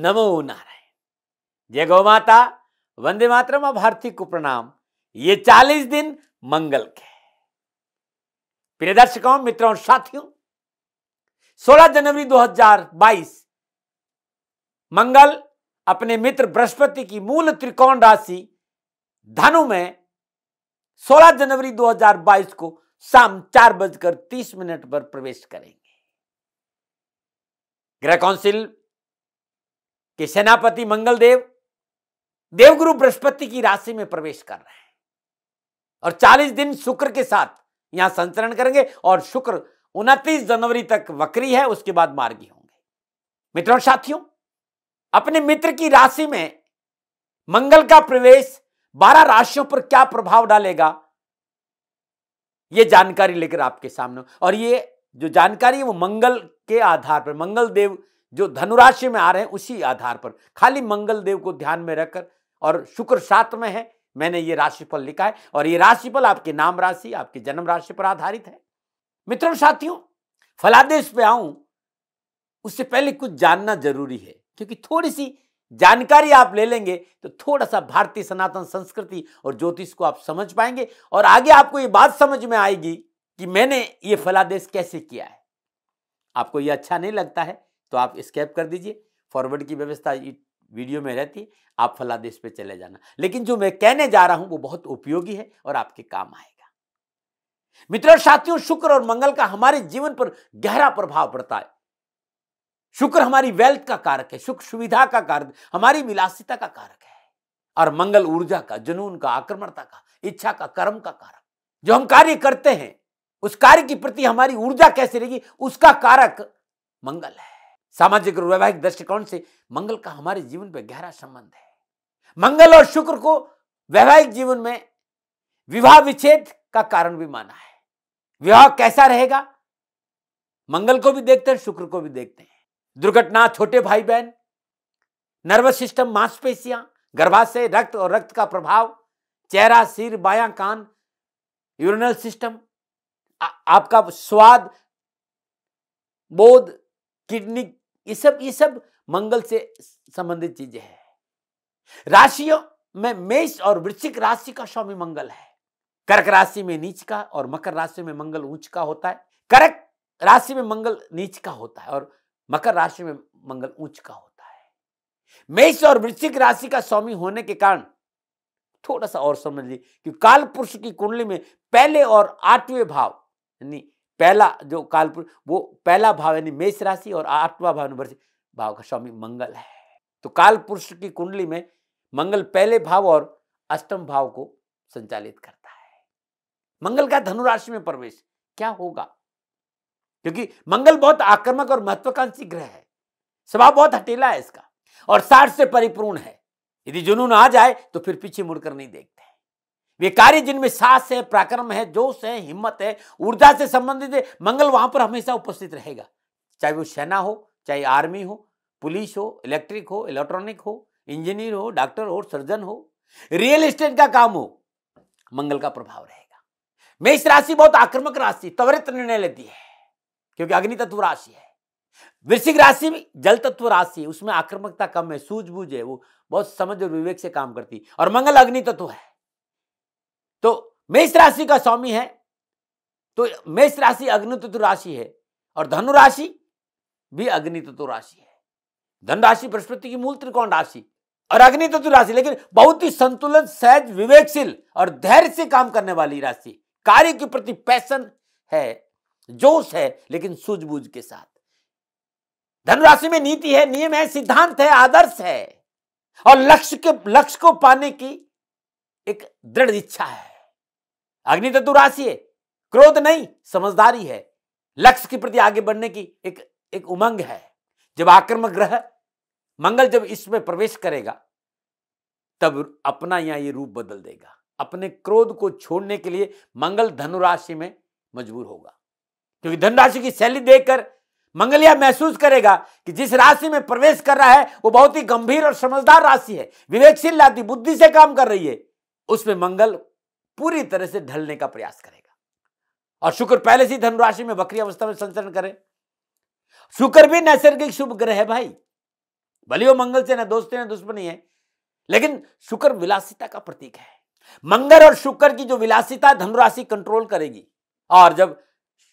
नमो नारायण जय गौ माता वंदे मातरम भारती को प्रणाम ये चालीस दिन मंगल के प्रिय दर्शकों मित्रों और साथियों 16 जनवरी 2022 मंगल अपने मित्र बृहस्पति की मूल त्रिकोण राशि धनु में 16 जनवरी 2022 को शाम चार बजकर तीस मिनट पर प्रवेश करेंगे ग्रह काउंसिल कि सेनापति मंगलदेव देवगुरु बृहस्पति की राशि में प्रवेश कर रहे हैं और 40 दिन शुक्र के साथ यहां संचरण करेंगे और शुक्र 29 जनवरी तक वक्री है उसके बाद मार्गी होंगे मित्रों साथियों अपने मित्र की राशि में मंगल का प्रवेश 12 राशियों पर क्या प्रभाव डालेगा यह जानकारी लेकर आपके सामने और ये जो जानकारी है वो मंगल के आधार पर मंगल देव जो धनुराशि में आ रहे हैं उसी आधार पर खाली मंगल देव को ध्यान में रखकर और शुक्र सात में है मैंने ये राशिफल लिखा है और ये राशिफल आपके नाम राशि आपके जन्म राशि पर आधारित है मित्रों साथियों फलादेश पे आऊं उससे पहले कुछ जानना जरूरी है क्योंकि थोड़ी सी जानकारी आप ले लेंगे तो थोड़ा सा भारतीय सनातन संस्कृति और ज्योतिष को आप समझ पाएंगे और आगे आपको ये बात समझ में आएगी कि मैंने ये फलादेश कैसे किया है आपको ये अच्छा नहीं लगता है तो आप स्केप कर दीजिए फॉरवर्ड की व्यवस्था वीडियो में रहती है आप फलादेश पे चले जाना लेकिन जो मैं कहने जा रहा हूं वो बहुत उपयोगी है और आपके काम आएगा मित्रों साथियों शुक्र और मंगल का हमारे जीवन पर गहरा प्रभाव पड़ता है शुक्र हमारी वेल्थ का कारक है सुख सुविधा का कारक हमारी विलासिता का कारक है और मंगल ऊर्जा का जुनून का आक्रमणता का इच्छा का कर्म का कारक जो हम कार्य करते हैं उस कार्य के प्रति हमारी ऊर्जा कैसे रहेगी उसका कारक मंगल है सामाजिक और वैवाहिक दृष्टिकोण से मंगल का हमारे जीवन पर गहरा संबंध है मंगल और शुक्र को वैवाहिक जीवन में विवाह विच्छेद का कारण भी माना है विवाह कैसा रहेगा मंगल को भी देखते हैं शुक्र को भी देखते हैं दुर्घटना छोटे भाई बहन नर्वस सिस्टम मांसपेशियां गर्भाशय रक्त और रक्त का प्रभाव चेहरा सिर बाया कान यूरिनल सिस्टम आपका स्वाद बोध किडनी ये सब ये सब मंगल से संबंधित चीजें हैं राशियों में मेष और वृश्चिक राशि का स्वामी मंगल है कर्क राशि में नीच का और मकर राशि में मंगल ऊंच का होता है कर्क राशि में मंगल नीच का होता है और मकर राशि में मंगल ऊंच का होता है मेष और वृश्चिक राशि का स्वामी होने के कारण थोड़ा सा और समझ लीजिए कि काल पुरुष की कुंडली में पहले और आठवें भाव यानी पहला जो कालपुर वो पहला भाव यानी मेष राशि और आठवा भाव नंबर भाव का स्वामी मंगल है तो काल पुरुष की कुंडली में मंगल पहले भाव और अष्टम भाव को संचालित करता है मंगल का धनुराशि में प्रवेश क्या होगा क्योंकि मंगल बहुत आक्रमक और महत्वाकांक्षी ग्रह है स्वभाव बहुत हटेला है इसका और साठ से परिपूर्ण है यदि जुनून आ जाए तो फिर पीछे मुड़कर नहीं देख वे कार्य जिनमें साहस है पराक्रम है जोश है हिम्मत है ऊर्जा से संबंधित है मंगल वहां पर हमेशा उपस्थित रहेगा चाहे वो सेना हो चाहे आर्मी हो पुलिस हो इलेक्ट्रिक हो इलेक्ट्रॉनिक हो इंजीनियर हो डॉक्टर हो सर्जन हो रियल एस्टेट का काम हो मंगल का प्रभाव रहेगा मेष राशि बहुत आक्रामक राशि त्वरित निर्णय लेती है क्योंकि अग्नि तत्व राशि है वृश्चिक राशि जल तत्व राशि उसमें आक्रामकता कम है सूझबूझ है वो बहुत समझ और विवेक से काम करती और मंगल अग्नि तत्व है तो मेष राशि का स्वामी है तो मेष राशि अग्नि तत्व राशि है और धनु राशि भी अग्नि तत्व राशि है धन राशि बृहस्पति की मूल त्रिकोण राशि और अग्नि तत्व राशि लेकिन बहुत ही संतुलन सहज विवेकशील और धैर्य से काम करने वाली राशि कार्य के प्रति पैसन है जोश है लेकिन सूझबूझ के साथ धनुराशि में नीति है नियम है सिद्धांत है आदर्श है और लक्ष्य के लक्ष्य को पाने की एक दृढ़ इच्छा है अग्नि तत्व राशि है क्रोध नहीं समझदारी है लक्ष्य के प्रति आगे बढ़ने की एक एक उमंग है जब आक्रमक ग्रह मंगल जब इसमें प्रवेश करेगा तब अपना यहां ये रूप बदल देगा अपने क्रोध को छोड़ने के लिए मंगल धनुराशि में मजबूर होगा क्योंकि धनराशि की शैली देखकर मंगल यह महसूस करेगा कि जिस राशि में प्रवेश कर रहा है वो बहुत ही गंभीर और समझदार राशि है विवेकशील राशि बुद्धि से काम कर रही है उसमें मंगल पूरी तरह से ढलने का प्रयास करेगा और शुक्र पहले से धनु राशि में बकरी अवस्था में संचरण करे शुक्र भी नैसर्गिक शुभ ग्रह है भाई भले वो मंगल से ना दोस्त ना दुश्मनी है लेकिन शुक्र विलासिता का प्रतीक है मंगल और शुक्र की जो विलासिता धनुराशि कंट्रोल करेगी और जब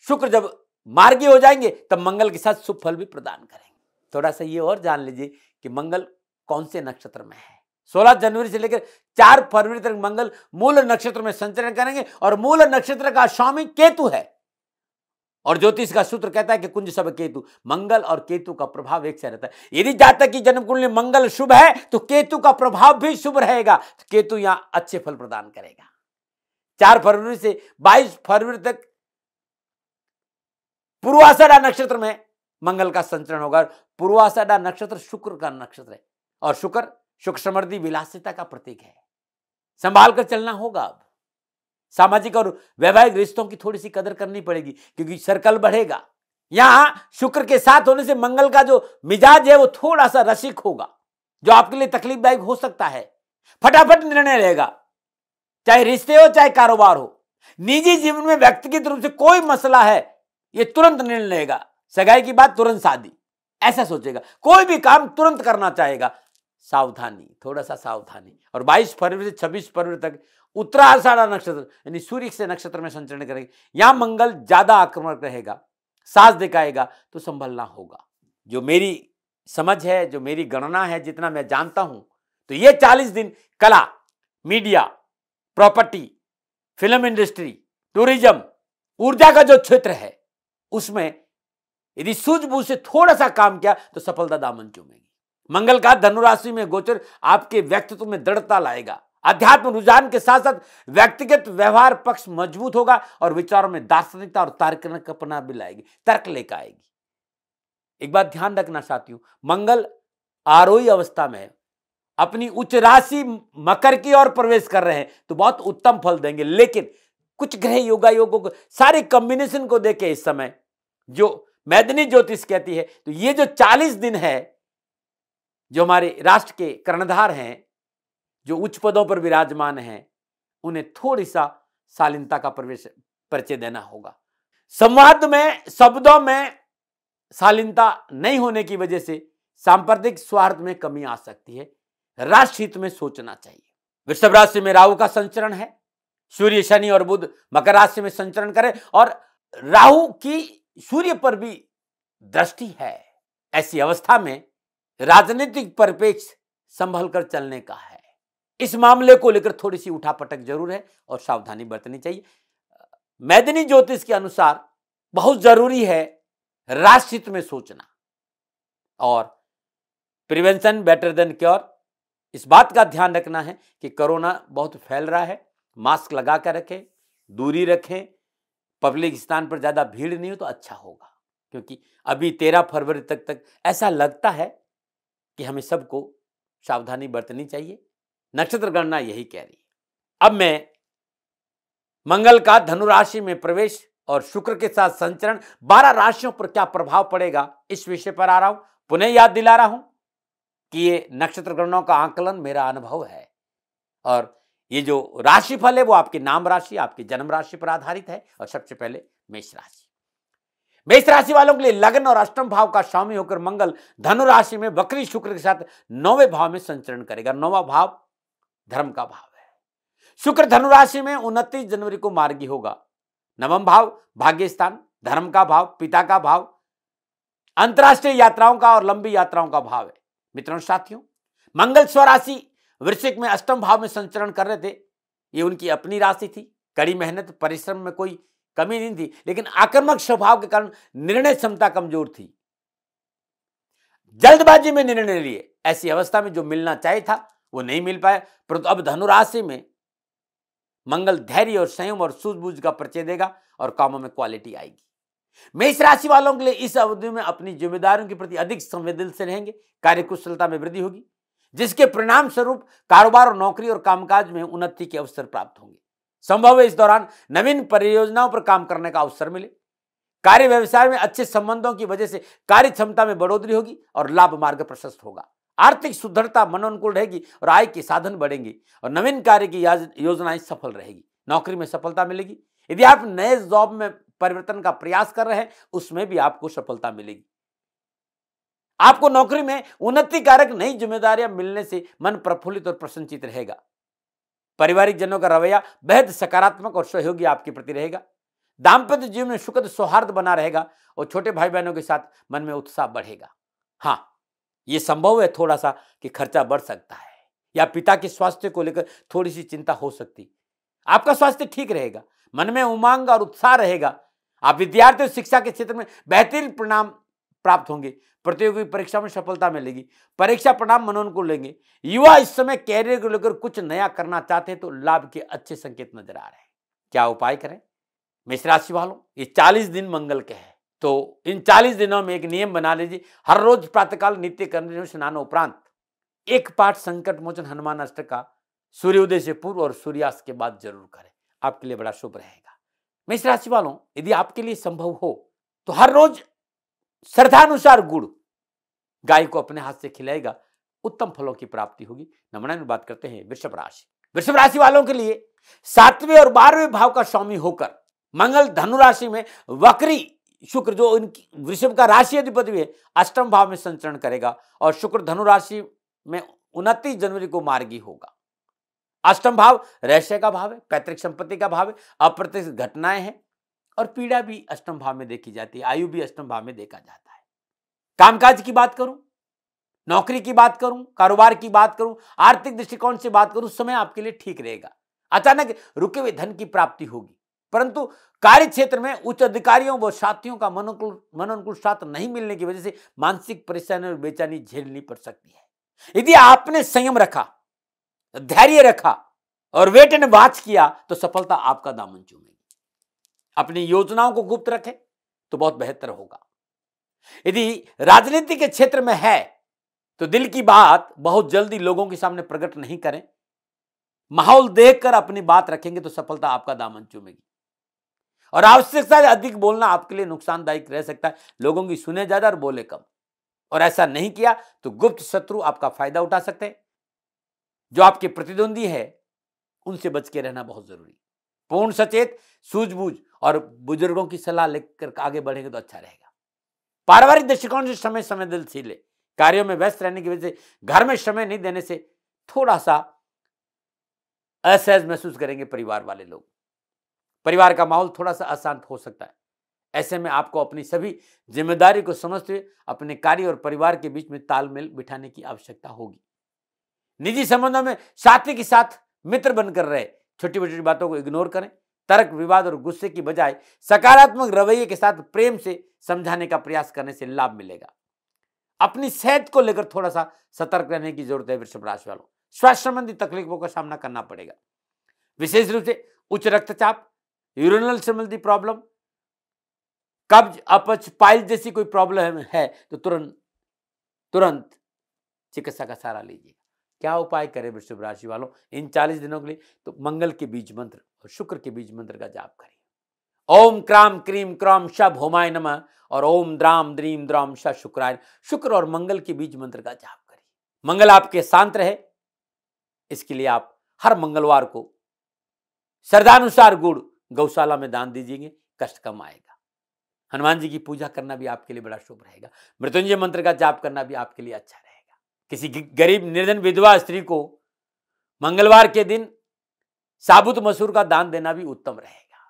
शुक्र जब मार्गी हो जाएंगे तब मंगल के साथ शुभ फल भी प्रदान करेंगे थोड़ा सा ये और जान लीजिए कि मंगल कौन से नक्षत्र में है सोलह जनवरी से लेकर चार फरवरी तक मंगल मूल नक्षत्र में संचरण करेंगे और मूल नक्षत्र का स्वामी केतु है और ज्योतिष का सूत्र कहता है कि कुंज सब केतु मंगल और केतु का प्रभाव एक से रहता है यदि जातक की जन्म कुंडली मंगल शुभ है तो केतु का प्रभाव भी शुभ रहेगा तो केतु यहां अच्छे फल प्रदान करेगा चार फरवरी से बाईस फरवरी तक पूर्वाशा नक्षत्र में मंगल का संचरण होगा पूर्वाशा नक्षत्र शुक्र का नक्षत्र है और शुक्र सुख समृद्धि विलासिता का प्रतीक है संभाल कर चलना होगा अब सामाजिक और वैवाहिक रिश्तों की थोड़ी सी कदर करनी पड़ेगी क्योंकि सर्कल बढ़ेगा यहां शुक्र के साथ होने से मंगल का जो मिजाज है वो थोड़ा सा रसिक होगा जो आपके लिए तकलीफदायक हो सकता है फटाफट निर्णय लेगा चाहे रिश्ते हो चाहे कारोबार हो निजी जीवन में व्यक्तिगत रूप से कोई मसला है ये तुरंत निर्णय लेगा सगाई की बात तुरंत शादी ऐसा सोचेगा कोई भी काम तुरंत करना चाहेगा सावधानी थोड़ा सा सावधानी और 22 फरवरी से 26 फरवरी तक उत्तराषाढ़ा नक्षत्र यानी सूर्य से नक्षत्र में संचरण करेंगे यहाँ मंगल ज़्यादा आक्रमक रहेगा सास दिखाएगा तो संभलना होगा जो मेरी समझ है जो मेरी गणना है जितना मैं जानता हूं तो ये चालीस दिन कला media property film industry tourism ऊर्जा का जो क्षेत्र है उसमें यदि सूझबूझ से थोड़ा सा काम किया तो सफलता दामन चुमेगी मंगल का धनुराशि में गोचर आपके व्यक्तित्व में दृढ़ता लाएगा अध्यात्म रुझान के साथ साथ व्यक्तिगत व्यवहार पक्ष मजबूत होगा और विचारों में दार्शनिकता और तार्किकपना भी लाएगी तर्क लेकर आएगी एक बात ध्यान रखना चाहती हूं मंगल आरोही अवस्था में है अपनी उच्च राशि मकर की ओर प्रवेश कर रहे हैं तो बहुत उत्तम फल देंगे लेकिन कुछ ग्रह योगा योगों को सारे कॉम्बिनेशन को देखे इस समय जो मैदनी ज्योतिष कहती है तो ये जो 40 दिन है जो हमारे राष्ट्र के कर्णधार हैं जो उच्च पदों पर विराजमान हैं उन्हें थोड़ी सा शालीनता का प्रवेश परिचय देना होगा संवाद में शब्दों में शालीनता नहीं होने की वजह से सांप्रदिक स्वार्थ में कमी आ सकती है राष्ट्र हित में सोचना चाहिए वृषभ राशि में राहु का संचरण है सूर्य शनि और बुध मकर राशि में संचरण करें और राहु की सूर्य पर भी दृष्टि है ऐसी अवस्था में राजनीतिक परिपेक्ष संभल कर चलने का है इस मामले को लेकर थोड़ी सी उठापटक जरूर है और सावधानी बरतनी चाहिए मैदनी ज्योतिष के अनुसार बहुत जरूरी है राष्ट्रहित में सोचना और प्रिवेंशन बेटर देन क्योर इस बात का ध्यान रखना है कि कोरोना बहुत फैल रहा है मास्क लगा कर रखें दूरी रखें पब्लिक स्थान पर ज़्यादा भीड़ नहीं हो तो अच्छा होगा क्योंकि अभी तेरह फरवरी तक तक ऐसा लगता है कि हमें सबको सावधानी बरतनी चाहिए नक्षत्र गणना यही कह रही है अब मैं मंगल का धनु राशि में प्रवेश और शुक्र के साथ संचरण बारह राशियों पर क्या प्रभाव पड़ेगा इस विषय पर आ रहा हूं पुनः याद दिला रहा हूं कि ये नक्षत्र गणनाओं का आंकलन मेरा अनुभव है और ये जो राशिफल है वो आपके नाम राशि आपके जन्म राशि पर आधारित है और सबसे पहले मेष राशि मेष राशि वालों के लिए लगन और अष्टम भाव का स्वामी होकर मंगल धनु राशि में बकरी शुक्र के साथ नौवे भाव में संचरण करेगा नौवा भाव धर्म का भाव है शुक्र धनु राशि में उनतीस जनवरी को मार्गी होगा नवम भाव भाग्य स्थान धर्म का भाव पिता का भाव अंतर्राष्ट्रीय यात्राओं का और लंबी यात्राओं का भाव है मित्रों साथियों मंगल स्वराशि वृश्चिक में अष्टम भाव में संचरण कर रहे थे ये उनकी अपनी राशि थी कड़ी मेहनत परिश्रम में कोई कमी नहीं थी लेकिन आक्रमक स्वभाव के कारण निर्णय क्षमता कमजोर थी जल्दबाजी में निर्णय लिए ऐसी अवस्था में जो मिलना चाहिए था वो नहीं मिल पाया परंतु अब धनुराशि में मंगल धैर्य और संयम और सूझबूझ का परिचय देगा और कामों में क्वालिटी आएगी मेष राशि वालों के लिए इस अवधि में अपनी जिम्मेदारियों के प्रति अधिक संवेदनशील रहेंगे कार्यकुशलता में वृद्धि होगी जिसके परिणाम स्वरूप कारोबार और नौकरी और कामकाज में उन्नति के अवसर प्राप्त होंगे संभव है इस दौरान नवीन परियोजनाओं पर काम करने का अवसर मिले कार्य व्यवसाय में अच्छे संबंधों की वजह से कार्य क्षमता में बढ़ोतरी होगी और लाभ मार्ग प्रशस्त होगा आर्थिक सुदृढ़ता मनोनुकूल रहेगी और आय के साधन बढ़ेंगे और नवीन कार्य की योजनाएं सफल रहेगी नौकरी में सफलता मिलेगी यदि आप नए जॉब में परिवर्तन का प्रयास कर रहे हैं उसमें भी आपको सफलता मिलेगी आपको नौकरी में उन्नति कारक नई जिम्मेदारियां मिलने से मन प्रफुल्लित और प्रसन्नचित रहेगा पारिवारिक जनों का रवैया बेहद सकारात्मक और सहयोगी आपके प्रति रहेगा दाम्पत्य जीवन में सुखद सौहार्द बना रहेगा और छोटे भाई बहनों के साथ मन में उत्साह बढ़ेगा हाँ ये संभव है थोड़ा सा कि खर्चा बढ़ सकता है या पिता के स्वास्थ्य को लेकर थोड़ी सी चिंता हो सकती आपका स्वास्थ्य ठीक रहेगा मन में उमंग और उत्साह रहेगा आप विद्यार्थी और शिक्षा के क्षेत्र में बेहतरीन परिणाम प्राप्त होंगे प्रतियोगी परीक्षा में सफलता मिलेगी परीक्षा परिणाम मनोनुकूल लेंगे युवा इस समय कैरियर को लेकर कुछ नया करना चाहते हैं तो लाभ के अच्छे संकेत नजर आ रहे हैं क्या उपाय करें मेष राशि वालों ये चालीस दिन मंगल के है तो इन चालीस दिनों में एक नियम बना लीजिए हर रोज प्रातःकाल नित्य कर्म स्नान उपरांत एक पाठ संकट मोचन हनुमान अष्ट का सूर्योदय से पूर्व और सूर्यास्त के बाद जरूर करें आपके लिए बड़ा शुभ रहेगा मेष राशि वालों यदि आपके लिए संभव हो तो हर रोज श्रद्धानुसार गुड़ गाय को अपने हाथ से खिलाएगा उत्तम फलों की प्राप्ति होगी नमना में बात करते हैं वृषभ राशि वृषभ राशि वालों के लिए सातवें और बारहवें भाव का स्वामी होकर मंगल धनु राशि में वक्री शुक्र जो इनकी वृषभ का राशि अधिपति है अष्टम भाव में संचरण करेगा और शुक्र धनु राशि में उनतीस जनवरी को मार्गी होगा अष्टम भाव रहस्य का भाव है पैतृक संपत्ति का भाव है अप्रत्यक्ष घटनाएं हैं और पीड़ा भी अष्टम भाव में देखी जाती है आयु भी अष्टम भाव में देखा जाता है कामकाज की बात करूं नौकरी की बात करूं कारोबार की बात करूं आर्थिक दृष्टिकोण से बात करूं समय आपके लिए ठीक रहेगा अचानक रुके हुए धन की प्राप्ति होगी परंतु कार्य क्षेत्र में उच्च अधिकारियों व साथियों का मनोकुल साथ नहीं मिलने की वजह से मानसिक परेशानी और बेचैनी झेलनी पड़ सकती है यदि आपने संयम रखा धैर्य रखा और वेट एंड वाच किया तो सफलता आपका दामन चूमेगी अपनी योजनाओं को गुप्त रखें तो बहुत बेहतर होगा यदि राजनीति के क्षेत्र में है तो दिल की बात बहुत जल्दी लोगों के सामने प्रकट नहीं करें माहौल देखकर अपनी बात रखेंगे तो सफलता आपका दामन चूमेगी और आवश्यकता से अधिक बोलना आपके लिए नुकसानदायक रह सकता है लोगों की सुने ज्यादा और बोले कम और ऐसा नहीं किया तो गुप्त शत्रु आपका फायदा उठा सकते हैं जो आपके प्रतिद्वंदी है उनसे बच के रहना बहुत जरूरी पूर्ण सचेत सूझबूझ और बुजुर्गों की सलाह लेकर आगे बढ़ेंगे तो अच्छा रहेगा पारिवारिक दृष्टिकोण से समय संवेदनशील है कार्यों में व्यस्त रहने की वजह से घर में समय नहीं देने से थोड़ा सा असहज महसूस करेंगे परिवार वाले लोग परिवार का माहौल थोड़ा सा अशांत हो सकता है ऐसे में आपको अपनी सभी जिम्मेदारी को समझते हुए अपने कार्य और परिवार के बीच में तालमेल बिठाने की आवश्यकता होगी निजी संबंधों में साथी के साथ मित्र बनकर रहे छोटी छोटी बातों को इग्नोर करें तर्क विवाद और गुस्से की बजाय सकारात्मक रवैये के साथ प्रेम से समझाने का प्रयास करने से लाभ मिलेगा अपनी सेहत को लेकर थोड़ा सा सतर्क रहने की जरूरत है वृषभ राशि वालों स्वास्थ्य संबंधी तकलीफों का सामना करना पड़ेगा विशेष रूप से उच्च रक्तचाप यूरिनल संबंधी प्रॉब्लम कब्ज अपच पाइल जैसी कोई प्रॉब्लम है तो तुरंत तुरंत चिकित्सा का सहारा लीजिए क्या उपाय करें वृषभ राशि वालों इन 40 दिनों के लिए तो मंगल के बीज मंत्र और शुक्र के बीज मंत्र का जाप करिए ओम क्राम क्रीम क्राम शब होमाय नम और ओम द्राम द्रीम द्राम श शुक्राय शुक्र और मंगल के बीज मंत्र का जाप करिए मंगल आपके शांत रहे इसके लिए आप हर मंगलवार को श्रद्धानुसार गुड़ गौशाला में दान दीजिएगे कष्ट कम आएगा हनुमान जी की पूजा करना भी आपके लिए बड़ा शुभ रहेगा मृत्युंजय मंत्र का जाप करना भी आपके लिए अच्छा रहेगा किसी गरीब निर्धन विधवा स्त्री को मंगलवार के दिन साबुत मसूर का दान देना भी उत्तम रहेगा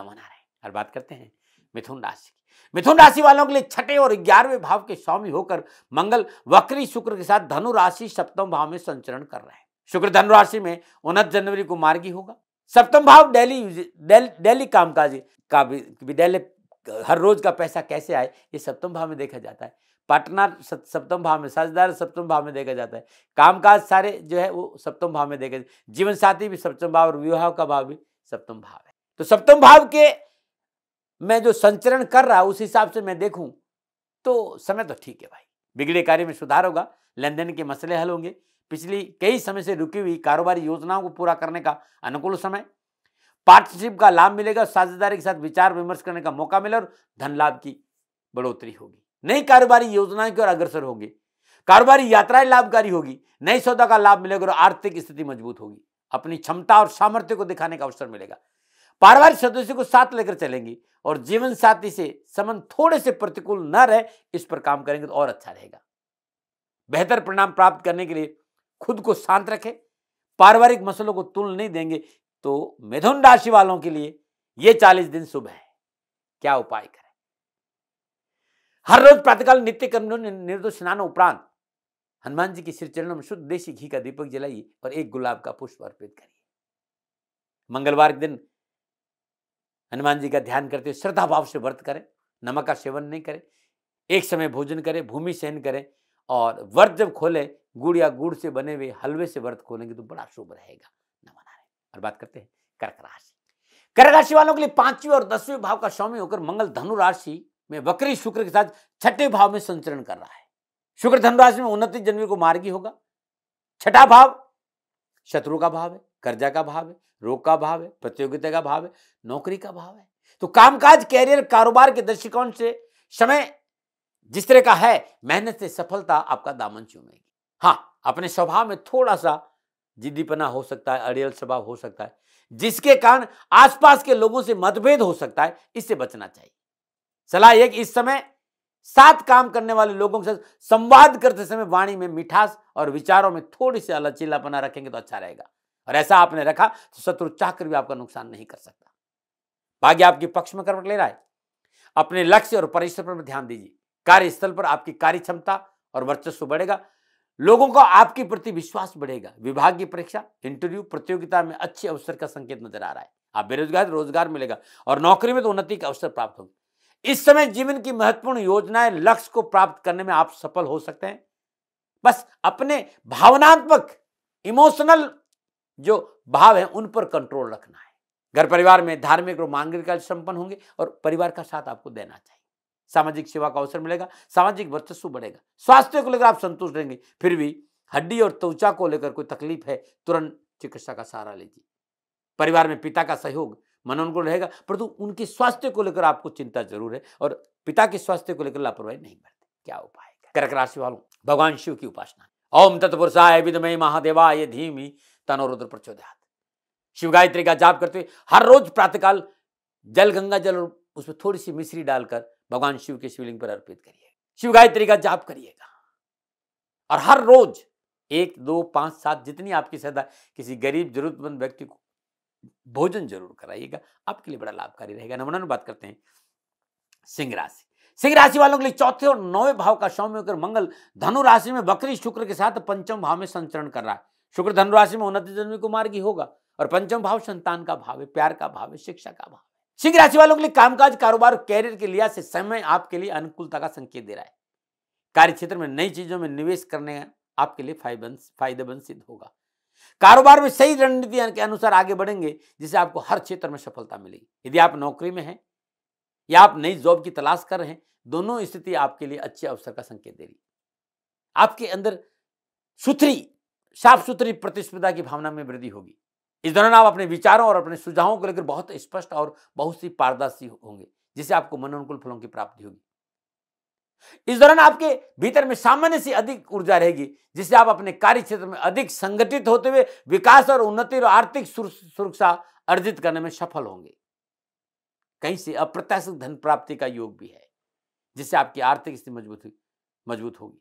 न मना रहे और बात करते हैं मिथुन राशि की मिथुन राशि वालों के लिए छठे और ग्यारहवें भाव के स्वामी होकर मंगल वक्री शुक्र के साथ धनु राशि सप्तम भाव में संचरण कर रहे हैं शुक्र धनु राशि में उन्नत जनवरी को मार्गी होगा सप्तम भाव डेली डेली कामकाज का विद्यालय हर रोज का पैसा कैसे आए ये सप्तम भाव में देखा जाता है पार्टनर सप्तम भाव में साझेदार सप्तम भाव में देखा जाता है कामकाज सारे जो है वो सप्तम भाव में देखा जीवन साथी भी सप्तम भाव और विवाह का भाव भी सप्तम भाव है तो सप्तम भाव के मैं जो संचरण कर रहा उस हिसाब से मैं देखूं तो समय तो ठीक है भाई बिगड़े कार्य में सुधार होगा लेन देन के मसले हल होंगे पिछली कई समय से रुकी हुई कारोबारी योजनाओं को पूरा करने का अनुकूल समय पार्टनरशिप का लाभ मिलेगा साझेदारी के साथ विचार विमर्श करने का मौका मिलेगा और धन लाभ की बढ़ोतरी होगी नई कारोबारी योजनाएं की ओर अग्रसर होंगे कारोबारी यात्राएं लाभकारी होगी नई सौदा का लाभ मिलेगा और आर्थिक स्थिति मजबूत होगी अपनी क्षमता और सामर्थ्य को दिखाने का अवसर मिलेगा पारिवारिक सदस्यों को साथ लेकर चलेंगे और जीवन साथी से संबंध थोड़े से प्रतिकूल न रहे इस पर काम करेंगे तो और अच्छा रहेगा बेहतर परिणाम प्राप्त करने के लिए खुद को शांत रखें पारिवारिक मसलों को तुल नहीं देंगे तो मिथुन राशि वालों के लिए ये चालीस दिन शुभ है क्या उपाय करें हर रोज प्रातःकाल नित्य कर्म निर्दोष स्नान उपरांत हनुमान जी के श्री चरणों में शुद्ध देशी घी का दीपक जलाइए और एक गुलाब का पुष्प अर्पित करिए मंगलवार के दिन हनुमान जी का ध्यान करते हुए श्रद्धा भाव से व्रत करें नमक का सेवन नहीं करें एक समय भोजन करें भूमि सहन करें और व्रत जब खोले गुड़ या गुड़ से बने हुए हलवे से व्रत खोलेंगे तो बड़ा शुभ रहेगा नमन आ रहे और बात करते हैं कर्क राशि कर्क राशि वालों के लिए पांचवें और दसवें भाव का स्वामी होकर मंगल धनु राशि में वक्री शुक्र के साथ छठे भाव में संचरण कर रहा है शुक्र धनुराशि में उनतीस जनवरी को मार्गी होगा छठा भाव शत्रु का भाव है कर्जा का भाव है रोग का भाव है प्रतियोगिता का भाव है नौकरी का भाव है तो कामकाज कैरियर कारोबार के दृष्टिकोण से समय जिस तरह का है मेहनत से सफलता आपका दामन चूमेगी हाँ अपने स्वभाव में थोड़ा सा जिद्दीपना हो सकता है अड़ियल स्वभाव हो सकता है जिसके कारण आसपास के लोगों से मतभेद हो सकता है इससे बचना चाहिए सलाह यह कि इस समय साथ काम करने वाले लोगों के साथ संवाद करते समय वाणी में मिठास और विचारों में थोड़ी सी लचीलापना रखेंगे तो अच्छा रहेगा और ऐसा आपने रखा तो शत्रु चाहकर भी आपका नुकसान नहीं कर सकता भाग्य आपके पक्ष में करवट ले रहा है अपने लक्ष्य और परिश्रम पर ध्यान दीजिए कार्यस्थल पर आपकी कार्य क्षमता और वर्चस्व बढ़ेगा लोगों को आपके प्रति विश्वास बढ़ेगा विभाग की परीक्षा इंटरव्यू प्रतियोगिता में अच्छे अवसर का संकेत नजर आ रहा है आप बेरोजगार रोजगार मिलेगा और नौकरी में तो उन्नति के अवसर प्राप्त होंगे इस समय जीवन की महत्वपूर्ण योजनाएं लक्ष्य को प्राप्त करने में आप सफल हो सकते हैं बस अपने भावनात्मक इमोशनल जो भाव है उन पर कंट्रोल रखना है घर परिवार में धार्मिक और मांगलिक कार्य संपन्न होंगे और परिवार का साथ आपको देना चाहिए सामाजिक सेवा का अवसर मिलेगा सामाजिक वर्चस्व बढ़ेगा स्वास्थ्य को लेकर आप संतुष्ट रहेंगे फिर भी हड्डी और त्वचा को लेकर कोई तकलीफ है तुरंत चिकित्सा का सहारा लीजिए परिवार में पिता का सहयोग मन उनको रहेगा परंतु उनके स्वास्थ्य को लेकर आपको चिंता जरूर है और पिता के स्वास्थ्य को लेकर लापरवाही नहीं बरते क्या उपाय कर्क राशि वालों भगवान शिव की उपासना ओम तत्पुरुषाय विदमय महादेवाय धीमी तनोरुद्र प्रचोदयात शिव गायत्री का जाप करते हर रोज प्रातःकाल जल गंगा जल और उसमें थोड़ी सी मिश्री डालकर भगवान शिव के शिवलिंग पर अर्पित करिए शिव गायत्री का जाप करिएगा और हर रोज एक दो पांच सात जितनी आपकी श्रद्धा किसी गरीब जरूरतमंद व्यक्ति को भोजन जरूर कराइएगा आपके लिए बड़ा लाभकारी रहेगा नंबर नंबर बात करते हैं सिंह राशि सिंह राशि वालों के लिए चौथे और नौवें भाव का सौम्य होकर मंगल धनु राशि में बकरी शुक्र के साथ पंचम भाव में संचरण कर रहा है शुक्र धनु राशि में उन्नति जन्मी को मार्गी होगा और पंचम भाव संतान का भाव है प्यार का भाव है शिक्षा का भाव सिंह राशि वालों के लिए कामकाज कारोबार कैरियर के लिहाज से समय आपके लिए अनुकूलता का संकेत दे रहा है कार्य क्षेत्र में नई चीजों में निवेश करने आपके लिए फायदेमंद सिद्ध होगा कारोबार में सही रणनीति के अनुसार आगे बढ़ेंगे जिससे आपको हर क्षेत्र में सफलता मिलेगी यदि आप नौकरी में हैं या आप नई जॉब की तलाश कर रहे हैं दोनों स्थिति आपके लिए अच्छे अवसर का संकेत दे रही आपके अंदर सुथरी साफ सुथरी प्रतिस्पर्धा की भावना में वृद्धि होगी इस दौरान आप अपने विचारों और अपने सुझावों को लेकर बहुत स्पष्ट और बहुत सी पारदर्शी होंगे जिससे आपको मनोनुकूल फलों की प्राप्ति होगी इस दौरान आपके भीतर में सामान्य से अधिक ऊर्जा रहेगी जिससे आप अपने कार्य क्षेत्र में अधिक संगठित होते हुए विकास और उन्नति और आर्थिक सुरक्षा अर्जित करने में सफल होंगे कहीं से अप्रत्याशित धन प्राप्ति का योग भी है जिससे आपकी आर्थिक स्थिति मजबूत मजबूत होगी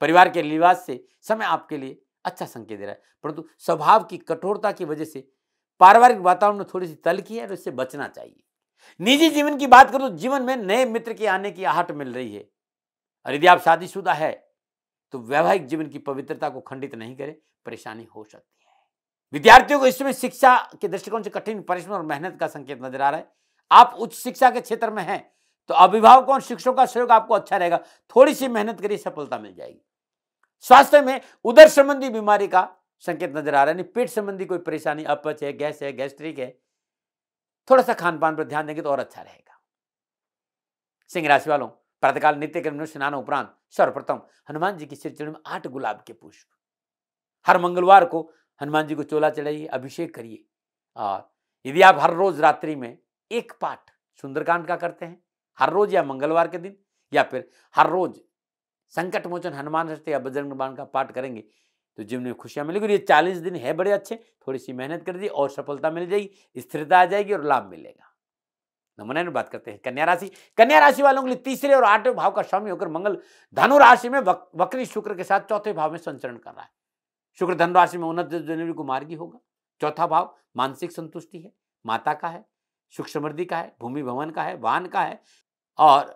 परिवार के लिवास से समय आपके लिए अच्छा संकेत दे रहा है परंतु स्वभाव की कठोरता की वजह से पारिवारिक वातावरण में थोड़ी सी तलखी है और इससे बचना चाहिए निजी जीवन की बात करो तो जीवन में नए मित्र के आने की आहट मिल रही है और यदि आप शादीशुदा है तो वैवाहिक जीवन की पवित्रता को खंडित नहीं करें परेशानी हो सकती है विद्यार्थियों को इसमें शिक्षा के दृष्टिकोण से कठिन परिश्रम और मेहनत का संकेत नजर आ रहा है आप उच्च शिक्षा के क्षेत्र में हैं तो अभिभावकों और शिक्षकों का सहयोग आपको अच्छा रहेगा थोड़ी सी मेहनत करिए सफलता मिल जाएगी स्वास्थ्य में उदर संबंधी बीमारी का संकेत नजर आ रहा है पेट संबंधी कोई परेशानी अपच है गैस है गैस्ट्रिक है थोड़ा सा खान पान पर ध्यान देंगे तो और अच्छा रहेगा सिंह राशि वालों प्रातःकाल नित्य कर्म स्नान उपरांत सर्वप्रथम हनुमान जी की चरण में आठ गुलाब के पुष्प हर मंगलवार को हनुमान जी को चोला चढ़ाइए अभिषेक करिए और यदि आप हर रोज रात्रि में एक पाठ सुंदरकांड का करते हैं हर रोज या मंगलवार के दिन या फिर हर रोज संकट मोचन हनुमान या बजरंग बाण का पाठ करेंगे तो जीवन में खुशियाँ मिलेगी और ये चालीस दिन है बड़े अच्छे थोड़ी सी मेहनत कर दी और सफलता मिल जाएगी स्थिरता आ जाएगी और लाभ मिलेगा नमूने में बात करते हैं कन्या राशि कन्या राशि वालों के लिए तीसरे और आठवें भाव का स्वामी होकर मंगल धनु राशि में वक्री शुक्र के साथ चौथे भाव में संचरण कर रहा है शुक्र धनु राशि में उन्नत जनवरी को मार्गी होगा चौथा भाव मानसिक संतुष्टि है माता का है सुख समृद्धि का है भूमि भवन का है वाहन का है और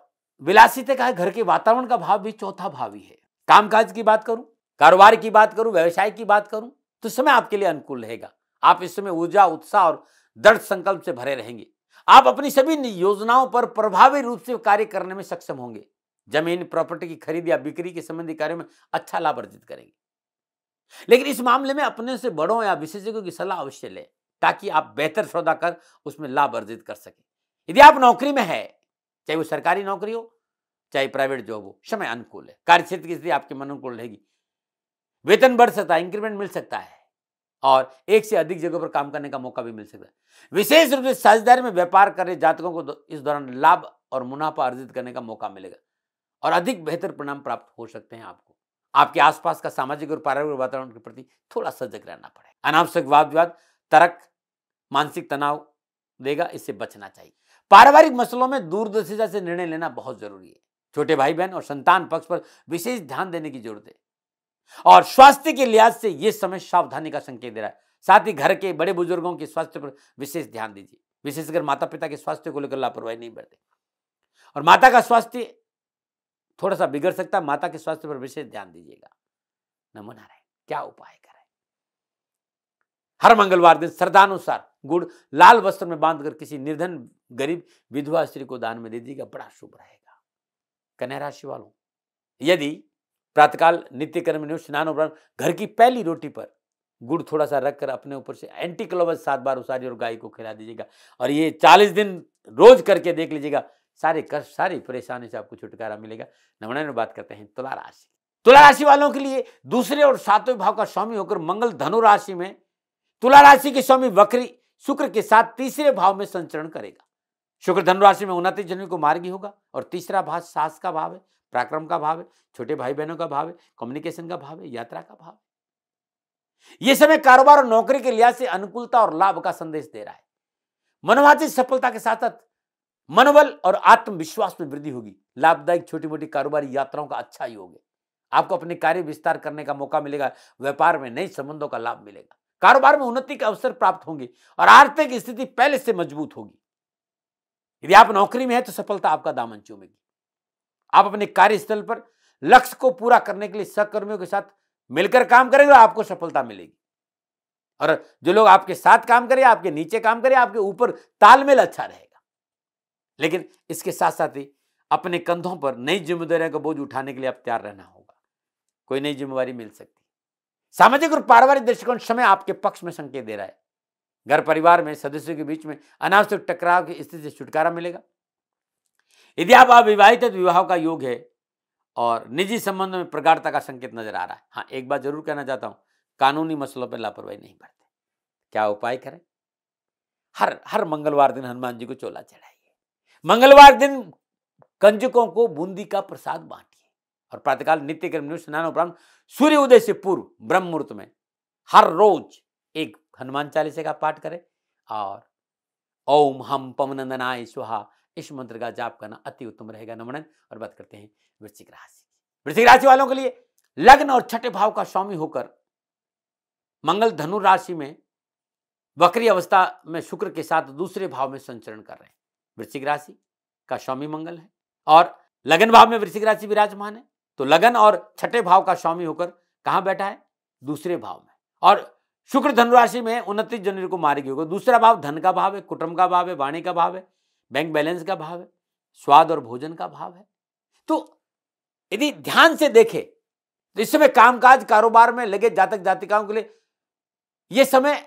विलासित का है घर के वातावरण का भाव भी चौथा भाव ही है कामकाज की बात करूं कारोबार की बात करूं व्यवसाय की बात करूं तो समय आपके लिए अनुकूल रहेगा आप इस समय ऊर्जा उत्साह और दृढ़ संकल्प से भरे रहेंगे आप अपनी सभी योजनाओं पर प्रभावी रूप से कार्य करने में सक्षम होंगे जमीन प्रॉपर्टी की खरीद या बिक्री के संबंधी कार्यों में अच्छा लाभ अर्जित करेंगे लेकिन इस मामले में अपने से बड़ों या विशेषज्ञों की सलाह अवश्य लें ताकि आप बेहतर सौदा कर उसमें लाभ अर्जित कर सकें यदि आप नौकरी में है चाहे वो सरकारी नौकरी हो चाहे प्राइवेट जॉब हो समय अनुकूल है कार्य क्षेत्र की स्थिति आपके मन अनुकूल रहेगी वेतन बढ़ सकता है इंक्रीमेंट मिल सकता है और एक से अधिक जगहों पर काम करने का मौका भी मिल सकता है विशेष रूप से साझेदारी में व्यापार कर रहे जातकों को इस दौरान लाभ और मुनाफा अर्जित करने का मौका मिलेगा और अधिक बेहतर परिणाम प्राप्त हो सकते हैं आपको आपके आसपास का सामाजिक और पारिवारिक वातावरण के प्रति थोड़ा सजग रहना पड़े अनावश्यक वाद विवाद तर्क मानसिक तनाव देगा इससे बचना चाहिए पारिवारिक मसलों में दूरदर्शिता से निर्णय लेना बहुत जरूरी है छोटे भाई बहन और संतान पक्ष पर विशेष ध्यान देने की जरूरत है और स्वास्थ्य के लिहाज से यह समय सावधानी का संकेत दे रहा है साथ ही घर के बड़े बुजुर्गों के स्वास्थ्य पर विशेष ध्यान दीजिए विशेषकर माता पिता के स्वास्थ्य को लेकर लापरवाही नहीं बरते और माता का स्वास्थ्य थोड़ा सा बिगड़ सकता है माता के स्वास्थ्य पर विशेष ध्यान दीजिएगा नमोना रहे क्या उपाय करें हर मंगलवार दिन श्रद्धानुसार गुड़ लाल वस्त्र में बांधकर किसी निर्धन गरीब विधवा स्त्री को दान में दे दीजिएगा बड़ा शुभ रहेगा कन्या राशि वालों यदि प्रातकाल नित्य कर्म नियुक्त स्नान उपरांत घर की पहली रोटी पर गुड़ थोड़ा सा रखकर अपने ऊपर से एंटी क्लोवस सात बार उसारी और गाय को खिला दीजिएगा और ये चालीस दिन रोज करके देख लीजिएगा सारे कष्ट सारी परेशानी से आपको छुटकारा मिलेगा नमणा में बात करते हैं तुला राशि तुला राशि वालों के लिए दूसरे और सातवें भाव का स्वामी होकर मंगल धनु राशि में तुला राशि के स्वामी वक्री शुक्र के साथ तीसरे भाव में संचरण करेगा शुक्र धनु राशि में उनतीस जनवरी को मार्गी होगा और तीसरा भाव सास का भाव है पराक्रम का भाव है छोटे भाई बहनों का भाव है कम्युनिकेशन का भाव है यात्रा का भाव है यह समय कारोबार और नौकरी के लिहाज से अनुकूलता और लाभ का संदेश दे रहा है मनोवाचित सफलता के साथ साथ मनोबल और आत्मविश्वास में वृद्धि होगी लाभदायक छोटी मोटी कारोबारी यात्राओं का अच्छा योग है आपको अपने कार्य विस्तार करने का मौका मिलेगा व्यापार में नए संबंधों का लाभ मिलेगा कारोबार में उन्नति के अवसर प्राप्त होंगे और आर्थिक स्थिति पहले से मजबूत होगी यदि आप नौकरी में हैं तो सफलता आपका दामन चूमेगी आप अपने कार्यस्थल पर लक्ष्य को पूरा करने के लिए सहकर्मियों के साथ मिलकर काम करेंगे और आपको सफलता मिलेगी और जो लोग आपके साथ काम करें आपके नीचे काम करें आपके ऊपर तालमेल अच्छा रहेगा लेकिन इसके साथ साथ ही अपने कंधों पर नई जिम्मेदारियों का बोझ उठाने के लिए आप तैयार रहना होगा कोई नई जिम्मेवारी मिल सकती सामाजिक और पारिवारिक दृष्टिकोण समय आपके पक्ष में संकेत दे रहा है घर परिवार में सदस्यों के बीच में अनावश्यक टकराव की स्थिति से छुटकारा मिलेगा यदि आप अविवाहित तो विवाह का योग है और निजी संबंध में प्रगाढ़ता का संकेत नजर आ रहा है हाँ एक बात जरूर कहना चाहता हूं कानूनी मसलों पर लापरवाही नहीं बरते क्या उपाय करें हर हर मंगलवार दिन हनुमान जी को चोला चढ़ाइए मंगलवार दिन कंजकों को बूंदी का प्रसाद बांटिए और प्रातःकाल नित्य क्रम स्नान उपरांत सूर्य उदय से पूर्व ब्रह्म मुहूर्त में हर रोज एक हनुमान चालीसा का पाठ करें और ओम हम पवनंदनाय सुहा इस मंत्र का जाप करना अति उत्तम रहेगा नमन और बात करते हैं वृश्चिक राशि की वृश्चिक राशि वालों के लिए लग्न और छठे भाव का स्वामी होकर मंगल धनु राशि में वक्री अवस्था में शुक्र के साथ दूसरे भाव में संचरण कर रहे हैं वृश्चिक राशि का स्वामी मंगल है और लगन भाव में वृश्चिक राशि विराजमान है तो लगन और छठे भाव का स्वामी होकर कहाँ बैठा है दूसरे भाव में और शुक्र धनुराशि में उनतीस जनवरी को मारे होगा दूसरा भाव धन का भाव है कुटुंब का भाव है वाणी का भाव है बैंक बैलेंस का भाव है स्वाद और भोजन का भाव है तो यदि ध्यान से देखे तो इस समय कामकाज कारोबार में लगे जातक जातिकाओं के लिए यह समय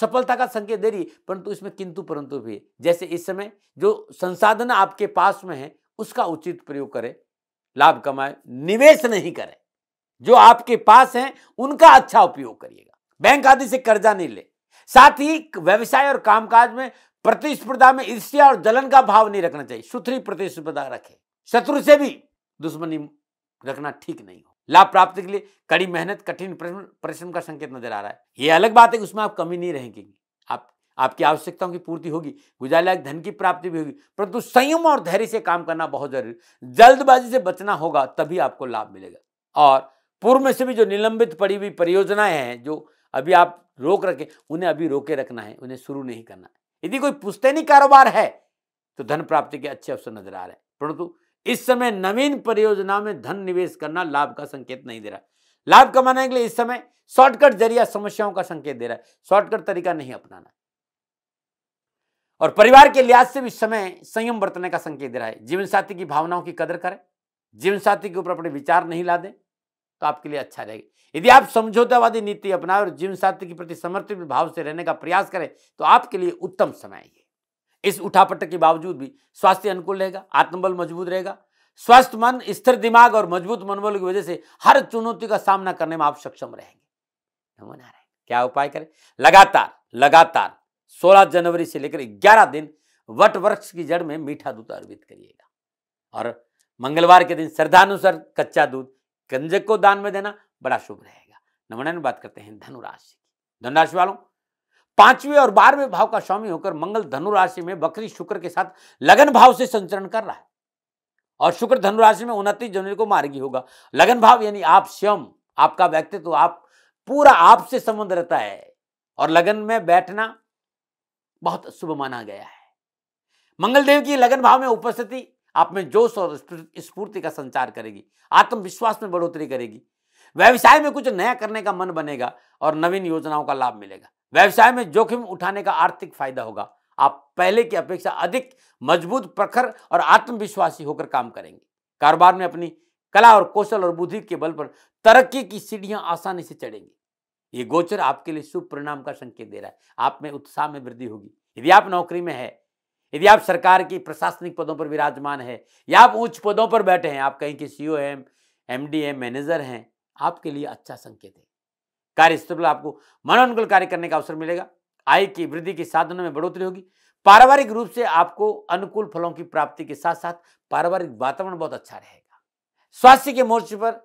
सफलता का संकेत दे रही है परंतु इसमें किंतु परंतु भी जैसे इस समय जो संसाधन आपके पास में है उसका उचित प्रयोग करें लाभ कमाए निवेश नहीं करें जो आपके पास है उनका अच्छा उपयोग करिएगा बैंक आदि से कर्जा नहीं ले साथ ही व्यवसाय और कामकाज में प्रतिस्पर्धा में ईर्ष्या और जलन का भाव नहीं रखना चाहिए सुथरी प्रतिस्पर्धा रखे शत्रु से भी दुश्मनी रखना ठीक नहीं हो लाभ प्राप्ति के लिए कड़ी मेहनत कठिन परिश्रम का संकेत नजर आ रहा है ये अलग बात है कि उसमें आप कमी नहीं रहेंगे आप आपकी आवश्यकताओं की पूर्ति होगी गुजारा धन की प्राप्ति भी होगी परंतु संयम और धैर्य से काम करना बहुत जरूरी जल्दबाजी से बचना होगा तभी आपको लाभ मिलेगा और पूर्व में से भी जो निलंबित पड़ी हुई परियोजनाएं हैं जो अभी आप रोक रखें उन्हें अभी रोके रखना है उन्हें शुरू नहीं करना है यदि कोई पुस्तैनी कारोबार है तो धन प्राप्ति के अच्छे अवसर नजर आ रहे हैं परंतु इस समय नवीन परियोजना में धन निवेश करना लाभ का संकेत नहीं दे रहा लाभ कमाने के लिए इस समय शॉर्टकट जरिया समस्याओं का संकेत दे रहा है शॉर्टकट तरीका नहीं अपनाना और परिवार के लिहाज से भी समय संयम बरतने का संकेत दे रहा है जीवन साथी की भावनाओं की कदर करें जीवन साथी के ऊपर अपने विचार नहीं ला दें तो आपके लिए अच्छा रहेगा यदि आप समझौतावादी नीति अपनाए और जीवन साथी के प्रति समर्पित भाव से रहने का प्रयास करें तो आपके लिए उत्तम समय है इस उठापटक के बावजूद भी स्वास्थ्य अनुकूल रहेगा आत्मबल मजबूत रहेगा स्वस्थ मन स्थिर दिमाग और मजबूत मनोबल की वजह से हर चुनौती का सामना करने में आप सक्षम रहेंगे क्या उपाय करें लगातार लगातार 16 जनवरी से लेकर 11 दिन वट वृक्ष की जड़ में मीठा दूध अर्पित करिएगा और मंगलवार के दिन श्रद्धानुसार कच्चा दूध कंजक को दान में देना बड़ा शुभ रहेगा नंबर बात करते हैं धनुराशि की धनुराशि वालों पांचवें और बारहवें भाव का स्वामी होकर मंगल धनुराशि में बकरी शुक्र के साथ लगन भाव से संचरण कर रहा है और शुक्र धनुराशि में उनतीस जनवरी को मार्गी होगा लगन भाव यानी आप स्वयं आपका व्यक्तित्व आप पूरा आपसे संबंध रहता है और लगन में बैठना बहुत शुभ माना गया है मंगलदेव की लगन भाव में उपस्थिति आप में जोश और स्फूर्ति का संचार करेगी आत्मविश्वास में बढ़ोतरी करेगी व्यवसाय में कुछ नया करने का मन बनेगा और नवीन योजनाओं का लाभ मिलेगा व्यवसाय में जोखिम उठाने का आर्थिक फायदा होगा आप पहले की अपेक्षा अधिक मजबूत प्रखर और आत्मविश्वासी होकर काम करेंगे कारोबार में अपनी कला और कौशल और बुद्धि के बल पर तरक्की की सीढ़ियां आसानी से चढ़ेंगी ये गोचर आपके लिए शुभ परिणाम का संकेत दे रहा है आप में उत्साह में वृद्धि होगी यदि आप नौकरी में है यदि आप सरकार की प्रशासनिक पदों पर विराजमान है या आप उच्च पदों पर बैठे हैं आप कहीं के C O M M D M manager हैं आपके लिए अच्छा संकेत है कार्यस्थल पर आपको मनोनुकूल कार्य करने का अवसर मिलेगा आय की वृद्धि के साधनों में बढ़ोतरी होगी पारिवारिक रूप से आपको अनुकूल फलों की प्राप्ति के साथ साथ पारिवारिक वातावरण बहुत अच्छा रहेगा स्वास्थ्य के मोर्चे पर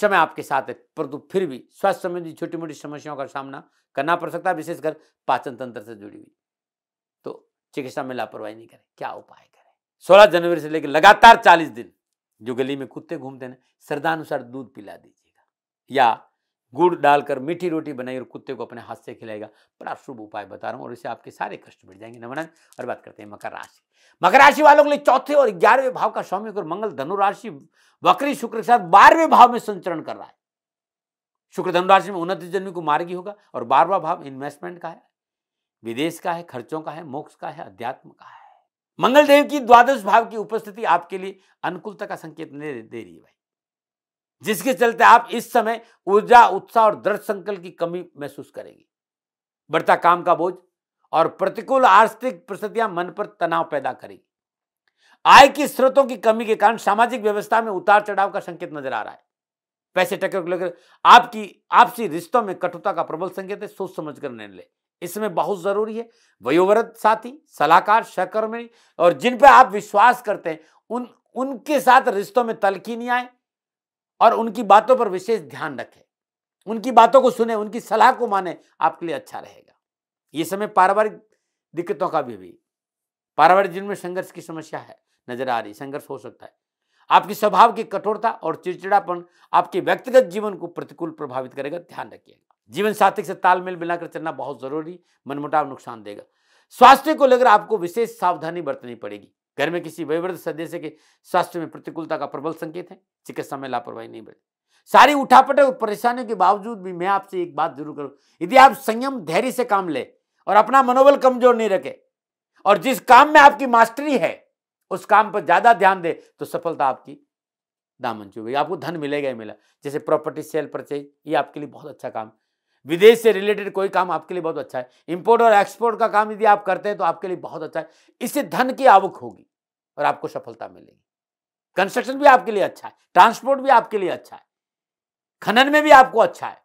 समय आपके साथ है परंतु फिर भी स्वास्थ्य संबंधी छोटी मोटी समस्याओं का सामना करना पड़ सकता है विशेषकर पाचन तंत्र से जुड़ी हुई चिकित्सा में लापरवाही नहीं करें क्या उपाय करें सोलह जनवरी से लेकर लगातार चालीस दिन जो गली में कुत्ते घूमते हैं श्रद्धानुसार दूध पिला दीजिएगा या गुड़ डालकर मीठी रोटी बनाई और कुत्ते को अपने हाथ से खिलाएगा बड़ा शुभ उपाय बता रहा हूँ और इससे आपके सारे कष्ट मिट जाएंगे नमन और बात करते हैं मकर राशि मकर राशि वालों के लिए चौथे और ग्यारहवें भाव का स्वामी और मंगल धनुराशि वक्री शुक्र के साथ बारहवें भाव में संचरण कर रहा है शुक्र धनुराशि में उन्नति जन्मी को मार्गी होगा और बारहवा भाव इन्वेस्टमेंट का है विदेश का है खर्चों का है मोक्ष का है अध्यात्म का है मंगल देव की द्वादश भाव की उपस्थिति आपके लिए अनुकूलता का संकेत दे रही है भाई जिसके चलते आप इस समय ऊर्जा उत्साह और दृढ़ संकल्प की कमी महसूस करेंगे बढ़ता काम का बोझ और प्रतिकूल आर्थिक परिस्थितियां मन पर तनाव पैदा करेगी आय के स्रोतों की कमी के कारण सामाजिक व्यवस्था में उतार चढ़ाव का संकेत नजर आ रहा है पैसे टक्कर को लेकर आपकी आपसी रिश्तों में कटुता का प्रबल संकेत है सोच समझ कर निर्णय इसमें बहुत ज़रूरी है वयोव्रत साथी सलाहकार सहकर्मी और जिन पर आप विश्वास करते हैं उन उनके साथ रिश्तों में तलखी नहीं आए और उनकी बातों पर विशेष ध्यान रखें उनकी बातों को सुने उनकी सलाह को माने आपके लिए अच्छा रहेगा ये समय पारिवारिक दिक्कतों का भी भी पारिवारिक जीवन में संघर्ष की समस्या है नजर आ रही संघर्ष हो सकता है आपके स्वभाव की कठोरता और चिड़चिड़ापन आपके व्यक्तिगत जीवन को प्रतिकूल प्रभावित करेगा ध्यान रखिएगा जीवन साथी से तालमेल मिलाकर चलना बहुत जरूरी मनमुटाव नुकसान देगा स्वास्थ्य को लेकर आपको विशेष सावधानी बरतनी पड़ेगी घर में किसी वयवृद्ध सदस्य के स्वास्थ्य में प्रतिकूलता का प्रबल संकेत है चिकित्सा में लापरवाही नहीं बरती सारी उठापटे और परेशानियों के बावजूद भी मैं आपसे एक बात जरूर करूं यदि आप संयम धैर्य से काम ले और अपना मनोबल कमजोर नहीं रखे और जिस काम में आपकी मास्टरी है उस काम पर ज़्यादा ध्यान दे तो सफलता आपकी दामन चुभेगी आपको धन मिलेगा ही मिला जैसे प्रॉपर्टी सेल परचेज ये आपके लिए बहुत अच्छा काम विदेश से रिलेटेड कोई काम आपके लिए बहुत अच्छा है इंपोर्ट और एक्सपोर्ट का काम यदि आप करते हैं तो आपके लिए बहुत अच्छा है इससे धन की आवक होगी और आपको सफलता मिलेगी कंस्ट्रक्शन भी आपके लिए अच्छा है ट्रांसपोर्ट भी आपके लिए अच्छा है खनन में भी आपको अच्छा है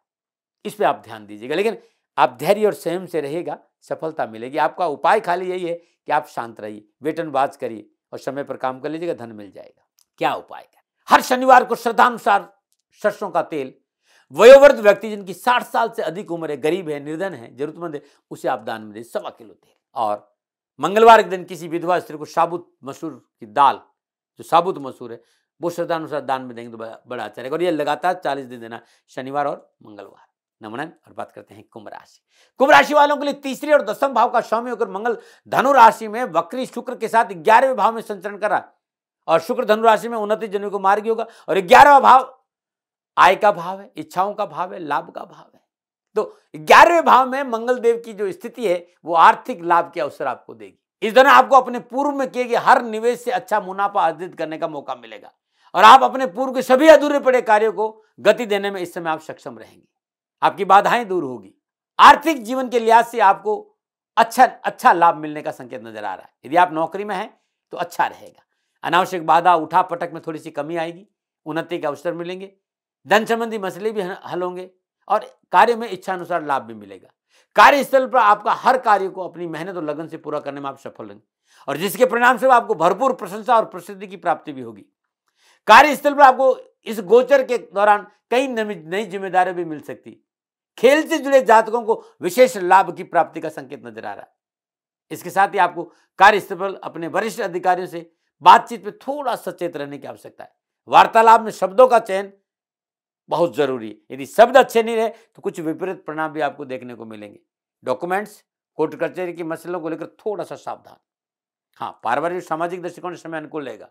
इस पर आप ध्यान दीजिएगा लेकिन आप धैर्य और संयम से रहेगा सफलता मिलेगी आपका उपाय खाली यही है कि आप शांत रहिए वाच करिए और समय पर काम कर लीजिएगा धन मिल जाएगा क्या उपाय है हर शनिवार को श्रद्धानुसार सरसों का तेल वयोवृद्ध व्यक्ति जिनकी साठ साल से अधिक उम्र है गरीब है निर्धन है जरूरतमंद है उसे आप दान में दे सवा किलो तेल और मंगलवार के दिन किसी विधवा स्त्री को साबुत मसूर की दाल जो साबुत मसूर है वो श्रद्धानुसार दान में देंगे तो बड़ा अच्छा रहेगा और ये लगातार चालीस दिन देना शनिवार और मंगलवार नमनन और बात करते हैं कुंभ राशि कुंभ राशि वालों के लिए तीसरे और दसम भाव का स्वामी होकर मंगल धनु राशि में वक्री शुक्र के साथ ग्यारहवें भाव में संचरण करा और शुक्र धनु राशि में उनतीस जनवरी को मार्गी होगा और ग्यारहवा भाव आय का भाव है इच्छाओं का भाव है लाभ का भाव है तो ग्यारहवें भाव में मंगल देव की जो स्थिति है वो आर्थिक लाभ के अवसर आपको देगी इस दौरान आपको अपने पूर्व में किए गए हर निवेश से अच्छा मुनाफा अर्जित करने का मौका मिलेगा और आप अपने पूर्व के सभी अधूरे पड़े कार्यों को गति देने में इस समय आप सक्षम रहेंगे आपकी बाधाएं दूर होगी आर्थिक जीवन के लिहाज से आपको अच्छा अच्छा लाभ मिलने का संकेत नजर आ रहा है यदि आप नौकरी में हैं तो अच्छा रहेगा अनावश्यक बाधा उठा पटक में थोड़ी सी कमी आएगी उन्नति के अवसर मिलेंगे धन संबंधी मसले भी हल होंगे और कार्य में इच्छानुसार लाभ भी मिलेगा कार्यस्थल पर आपका हर कार्य को अपनी मेहनत और लगन से पूरा करने में आप सफल रहेंगे और जिसके परिणाम से आपको भरपूर प्रशंसा और प्रसिद्धि की प्राप्ति भी होगी कार्यस्थल पर आपको इस गोचर के दौरान कई नई जिम्मेदारियां भी मिल सकती खेल से जुड़े जातकों को विशेष लाभ की प्राप्ति का संकेत नजर आ रहा है इसके साथ ही आपको कार्यस्थल पर अपने वरिष्ठ अधिकारियों से बातचीत में थोड़ा सचेत रहने की आवश्यकता है वार्तालाप में शब्दों का चयन बहुत ज़रूरी है यदि शब्द अच्छे नहीं रहे तो कुछ विपरीत परिणाम भी आपको देखने को मिलेंगे डॉक्यूमेंट्स कोर्ट कचहरी के मसलों को लेकर थोड़ा सा सावधान हाँ पारिवारिक सामाजिक दृष्टिकोण समय अनुकूल रहेगा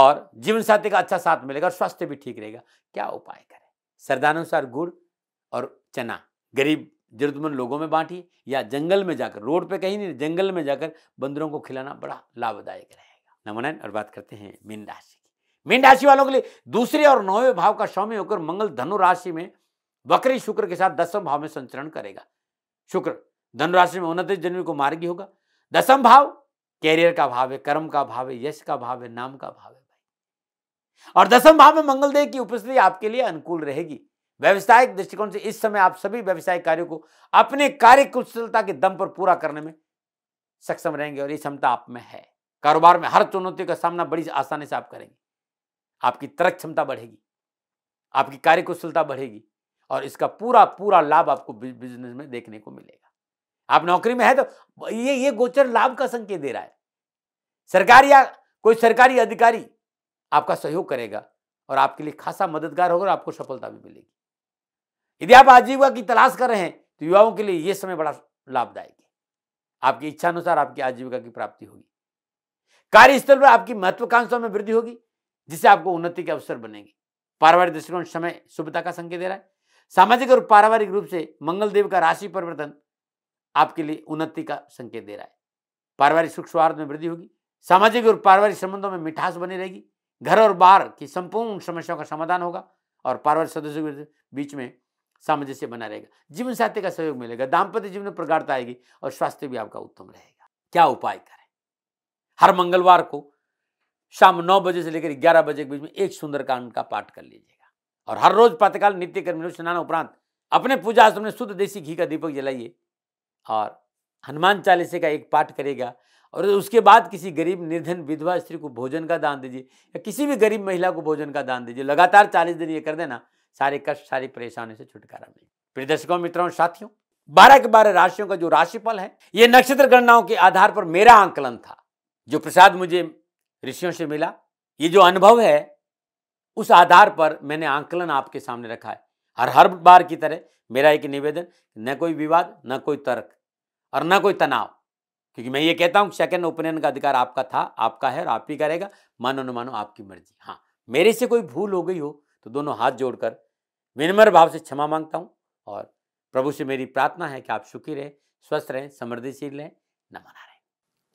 और जीवन साथी का अच्छा साथ मिलेगा और स्वास्थ्य भी ठीक रहेगा क्या उपाय करें श्रद्धानुसार गुड़ और चना गरीब जरूरतमंद लोगों में बांटिए या जंगल में जाकर रोड पे कहीं नहीं जंगल में जाकर बंदरों को खिलाना बड़ा लाभदायक रहेगा नमनायन और बात करते हैं मीन राशि मीन राशि वालों के लिए दूसरे और नौवे भाव का स्वामी होकर मंगल धनु राशि में वक्री शुक्र के साथ दसम भाव में संचरण करेगा शुक्र धनु राशि में उनतीस जनवरी को मार्गी होगा दसम भाव कैरियर का भाव है कर्म का भाव है यश का भाव है नाम का भाव है और दसम भाव में मंगलदेव की उपस्थिति आपके लिए अनुकूल रहेगी व्यवसायिक दृष्टिकोण से इस समय आप सभी व्यवसायिक कार्यों को अपने कार्य कुशलता के दम पर पूरा करने में सक्षम रहेंगे और ये क्षमता आप में है कारोबार में हर चुनौती का सामना बड़ी आसानी से आप करेंगे आपकी तर्क क्षमता बढ़ेगी आपकी कार्यकुशलता बढ़ेगी और इसका पूरा पूरा लाभ आपको बिजनेस में देखने को मिलेगा आप नौकरी में है तो ये ये गोचर लाभ का संकेत दे रहा है सरकार या कोई सरकारी अधिकारी आपका सहयोग करेगा और आपके लिए खासा मददगार होगा और आपको सफलता भी मिलेगी यदि आप आजीविका की तलाश कर रहे हैं तो युवाओं के लिए यह समय बड़ा लाभदायक है आपकी इच्छा अनुसार आपकी आजीविका की प्राप्ति होगी कार्यस्थल पर आपकी महत्वाकांक्षाओं में वृद्धि होगी जिससे आपको उन्नति के अवसर बनेंगे पारिवारिक दृष्टिकोण समय शुभता का संकेत दे रहा है सामाजिक और पारिवारिक रूप से मंगलदेव का राशि परिवर्तन आपके लिए उन्नति का संकेत दे रहा है पारिवारिक सुख सौहार्द में वृद्धि होगी सामाजिक और पारिवारिक संबंधों में मिठास बनी रहेगी घर और बाहर की संपूर्ण समस्याओं का समाधान होगा और पारिवारिक सदस्यों के बीच में सामंजस्य बना रहेगा जीवन साथी का सहयोग मिलेगा दाम्पत्य जीवन में प्रगाढ़ता आएगी और स्वास्थ्य भी आपका उत्तम रहेगा क्या उपाय करें हर मंगलवार को शाम नौ बजे से लेकर ग्यारह बजे के बीच में एक सुंदरकांड का पाठ कर लीजिएगा और हर रोज प्रातःकाल नित्य कर्मियों स्नान उपरांत अपने पूजा आश्रम में शुद्ध देसी घी का दीपक जलाइए और हनुमान चालीसे का एक पाठ करेगा और उसके बाद किसी गरीब निर्धन विधवा स्त्री को भोजन का दान दीजिए या किसी भी गरीब महिला को भोजन का दान दीजिए लगातार चालीस दिन ये कर देना सारे कष्ट सारी परेशानी से छुटकारा मिले प्रिय दर्शकों मित्रों साथियों बारह के बारह राशियों का जो राशिफल है ये नक्षत्र गणनाओं के आधार पर मेरा आंकलन था जो प्रसाद मुझे ऋषियों से मिला ये जो अनुभव है उस आधार पर मैंने आंकलन आपके सामने रखा है हर हर बार की तरह मेरा एक निवेदन न कोई विवाद न कोई तर्क और न कोई तनाव क्योंकि मैं ये कहता हूँ सेकेंड ओपिनियन का अधिकार आपका था आपका है और आप ही करेगा मानो न मानो आपकी मर्जी हाँ मेरे से कोई भूल हो गई हो तो दोनों हाथ जोड़कर विनम्र भाव से क्षमा मांगता हूँ और प्रभु से मेरी प्रार्थना है कि आप सुखी रहें स्वस्थ रहें समृद्धिशील रहें न मना रहें